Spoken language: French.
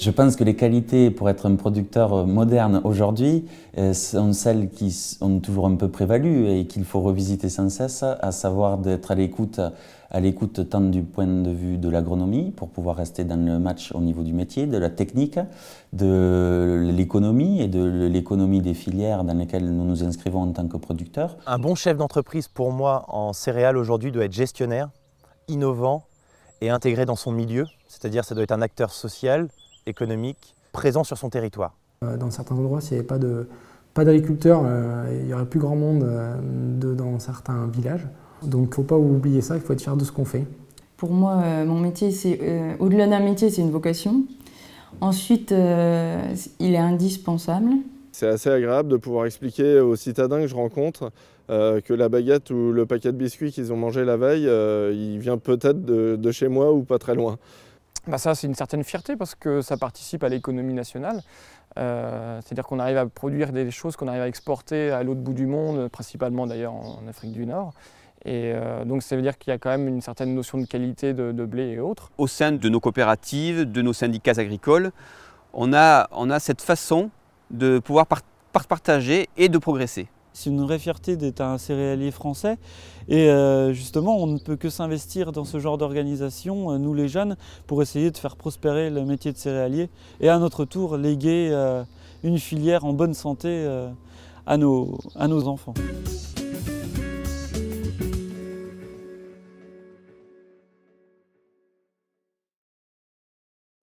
Je pense que les qualités pour être un producteur euh, moderne aujourd'hui euh, sont celles qui ont toujours un peu prévalu et qu'il faut revisiter sans cesse, à savoir d'être à l'écoute, à l'écoute tant du point de vue de l'agronomie pour pouvoir rester dans le match au niveau du métier, de la technique, de l'économie et de l'économie des filières dans lesquelles nous nous inscrivons en tant que producteurs. Un bon chef d'entreprise pour moi en céréales aujourd'hui doit être gestionnaire, innovant et intégré dans son milieu, c'est-à-dire ça doit être un acteur social, économique présent sur son territoire. Euh, dans certains endroits, s'il n'y avait pas pas d'agriculteurs, euh, il n'y aurait plus grand monde euh, dans certains villages. Donc il ne faut pas oublier ça, il faut être fier de ce qu'on fait. Pour moi, mon métier, c'est au-delà d'un métier, c'est une vocation. Ensuite, il est indispensable. C'est assez agréable de pouvoir expliquer aux citadins que je rencontre que la baguette ou le paquet de biscuits qu'ils ont mangé la veille, il vient peut-être de chez moi ou pas très loin. Bah, ça, c'est une certaine fierté parce que ça participe à l'économie nationale. Euh, c'est-à-dire qu'on arrive à produire des choses qu'on arrive à exporter à l'autre bout du monde, principalement d'ailleurs en, Afrique du Nord. Et euh, donc ça veut dire qu'il y a quand même une certaine notion de qualité de, blé et autres. Au sein de nos coopératives, de nos syndicats agricoles, on a, on a cette façon de pouvoir partager et de progresser. C'est une vraie fierté d'être un céréalier français. Et euh, justement, on ne peut que s'investir dans ce genre d'organisation, euh, nous les jeunes, pour essayer de faire prospérer le métier de céréalier et à notre tour léguer euh, une filière en bonne santé à nos enfants.